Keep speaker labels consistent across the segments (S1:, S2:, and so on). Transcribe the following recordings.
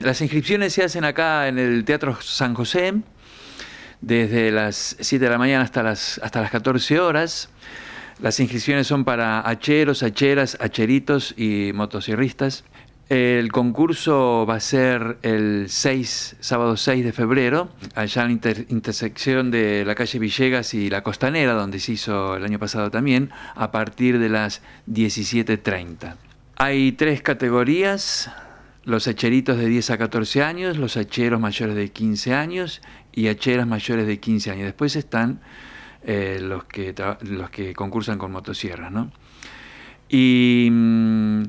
S1: Las inscripciones se hacen acá en el Teatro San José, desde las 7 de la mañana hasta las, hasta las 14 horas. Las inscripciones son para hacheros, hacheras, hacheritos y motociclistas. El concurso va a ser el 6, sábado 6 de febrero, allá en la intersección de la calle Villegas y la Costanera, donde se hizo el año pasado también, a partir de las 17.30. Hay tres categorías, los hacheritos de 10 a 14 años, los hacheros mayores de 15 años y hacheras mayores de 15 años. Después están eh, los, que los que concursan con motosierras, ¿no? Y mm,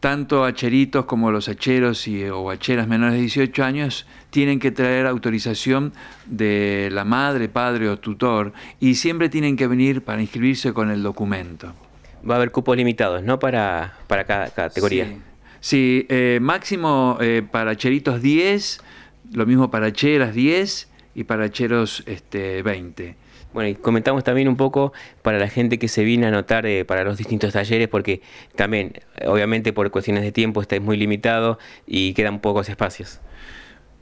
S1: tanto hacheritos como los hacheros y, o hacheras menores de 18 años tienen que traer autorización de la madre, padre o tutor y siempre tienen que venir para inscribirse con el documento. Va a haber cupos limitados, ¿no? Para, para cada categoría. Sí, eh, máximo eh, para cheritos 10, lo mismo para cheras 10 y para cheros este, 20. Bueno, y comentamos también un poco
S2: para la gente que se viene a anotar eh, para los distintos talleres, porque también, obviamente, por cuestiones de tiempo está muy limitado y quedan pocos espacios.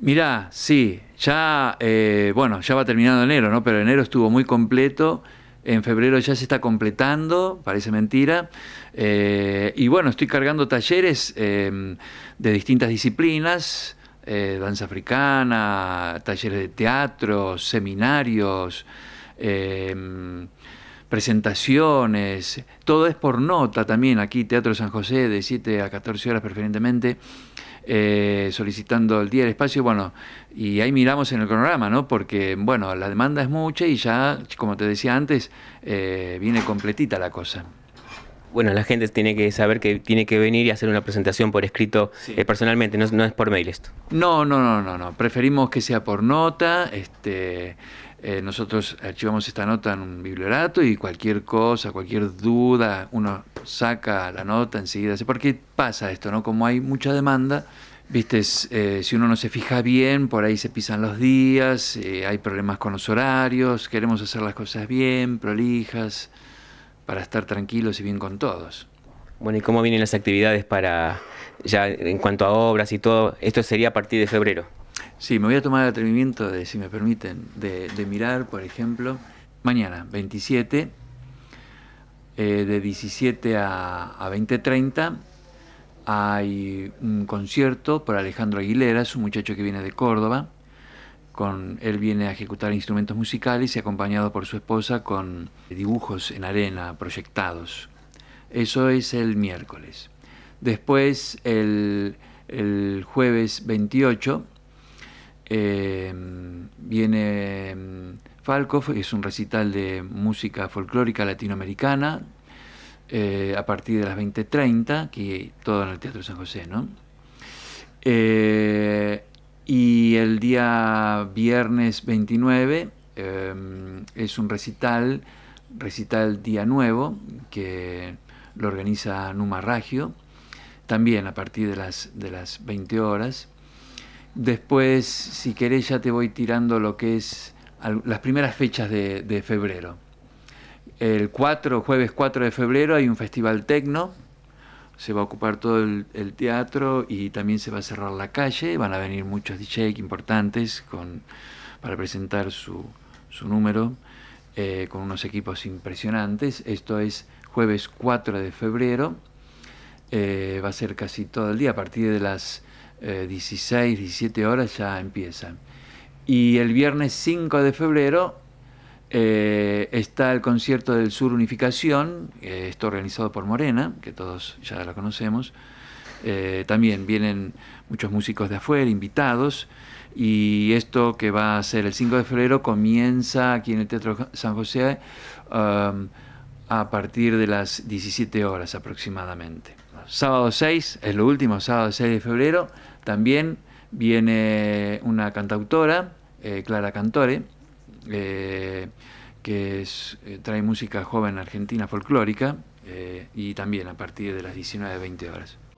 S1: Mirá, sí, ya, bueno, ya va terminando enero, ¿no? Pero enero estuvo muy completo en febrero ya se está completando, parece mentira. Eh, y bueno, estoy cargando talleres em, de distintas disciplinas, eh, danza africana, talleres de teatro, seminarios. Em, presentaciones, todo es por nota también aquí, Teatro San José, de 7 a 14 horas preferentemente, eh, solicitando el día, el espacio, bueno, y ahí miramos en el cronograma, ¿no? Porque, bueno, la demanda es mucha y ya, como te decía antes, eh, viene completita la cosa bueno, la gente tiene que saber que tiene que venir y hacer una
S2: presentación por escrito eh, personalmente, no, no, es por mail esto.
S1: No, no, no, no, no. Preferimos que sea por nota, este, eh, nosotros archivamos esta nota en un bibliorato y cualquier cosa, cualquier duda, uno saca la nota enseguida. ¿Por qué pasa esto? no? Como hay mucha demanda, viste, eh, si uno no se fija bien, por ahí se pisan los días, eh, hay problemas con los horarios, queremos hacer las cosas bien, prolijas, para estar tranquilos y bien con todos. Bueno, ¿y cómo vienen las actividades para, ya en cuanto a obras y todo, esto sería a partir de febrero? Sí, me voy a tomar el atrevimiento, de, si me permiten, de, mirar, por ejemplo, mañana, 27, eh, de 17 a, 20.30, hay un concierto por Alejandro Aguilera, es un muchacho que viene de Córdoba. Con, él viene a ejecutar instrumentos musicales y acompañado por su esposa con dibujos en arena proyectados. Eso es el miércoles. Después, el, el jueves 28, eh, viene mm, Falkov, es un recital de música folclórica latinoamericana eh, a partir de las 20.30, que todo en el Teatro San José, ¿no? Eh, y el día viernes 29 es un recital, recital Día Nuevo, que lo organiza Numa Ragio, también a partir de las, de las 20 horas. Después, si querés, ya te voy tirando lo que es las primeras fechas de, febrero. El 4, jueves 4 de febrero, hay un festival tecno. Se va a ocupar todo el, teatro y también se va a cerrar la calle. Van a venir muchos DJs importantes con, para presentar su, número eh, con unos equipos impresionantes. Esto es jueves 4 de febrero. Eh, va a ser casi todo el día a partir de las 16, eh, 17 horas ya empiezan. Y el viernes 5 de febrero eh, está el concierto del Sur Unificación, eh, esto está organizado por Morena, que todos ya la conocemos. también vienen muchos músicos de afuera, invitados. Y esto que va a ser el 5 de febrero comienza aquí en el Teatro San José um, a partir de las 17 horas aproximadamente. Sábado 6, es lo último, sábado 6 de febrero, también viene una cantautora, eh, Clara Cantore, eh, que eh, trae música joven argentina folclórica y también a partir de las 19.20 20 horas.